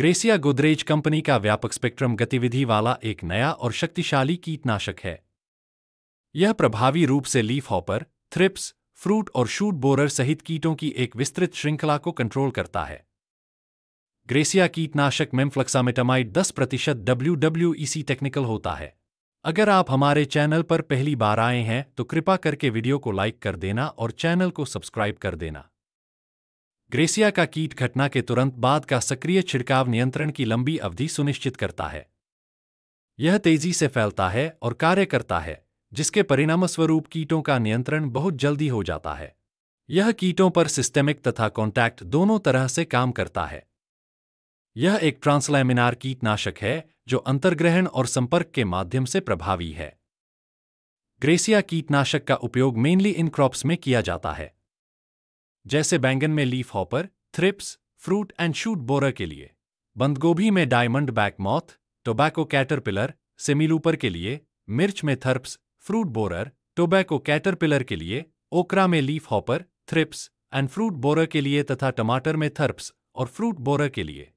gratia Godrej company का व्यापक spectrum गतिविधि वाला एक नया और शक्तिशाली कीटनाशक है यह प्रभावी रूप से लीफ हॉपर थ्रिप्स फ्रूट और शूट बोरर सहित कीटों की एक विस्तृत श्रृंखला को कंट्रोल करता है ग्रेसिया कीटनाशक मेम्फ्लक्सामेटामाइड 10 प्रतिशत डब्ल्यू e टेक्निकल होता है अगर आप हमारे चैनल पर पहली बार आए हैं तो कृपा करके वीडियो को लाइक कर देना और चैनल को सब्सक्राइब कर देना ग्रेसिया का कीट घटना के तुरंत बाद का सक्रिय छिड़काव नियंत्रण की लंबी अवधि सुनिश्चित करता है यह तेजी से फैलता है और कार्य करता है जिसके परिणामस्वरूप कीटों का नियंत्रण बहुत जल्दी हो जाता है यह कीटों पर सिस्टेमिक तथा कॉन्टैक्ट दोनों तरह से काम करता है यह एक ट्रांसलैमिनार कीटनाशक है जो अंतर्ग्रहण और संपर्क के माध्यम से प्रभावी है ग्रेसिया कीटनाशक का उपयोग मेनली इन क्रॉप्स में किया जाता है जैसे बैंगन में leafhopper thrips fruit and shoot borer के लिए बंदगोभी में diamondback moth tobacco caterpillar semilooper के लिए मिर्च में thrips fruit borer tobacco caterpillar के लिए ओकरा में leafhopper thrips and fruit borer के लिए तथा टमाटर में थर्प्स और फ्रूट बोरर के लिए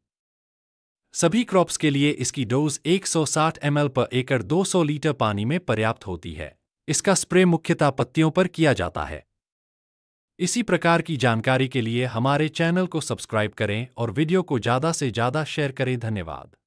सभी क्रॉप्स के लिए इसकी डोज 160 ml पर एकड़ 200 लीटर पानी में पर्याप्त होती है इसका स्प्रे मुख्यतः पत्तियों पर किया जाता है इसी प्रकार की जानकारी के लिए हमारे चैनल को सब्सक्राइब करें और वीडियो को ज़्यादा से ज़्यादा शेयर करें धन्यवाद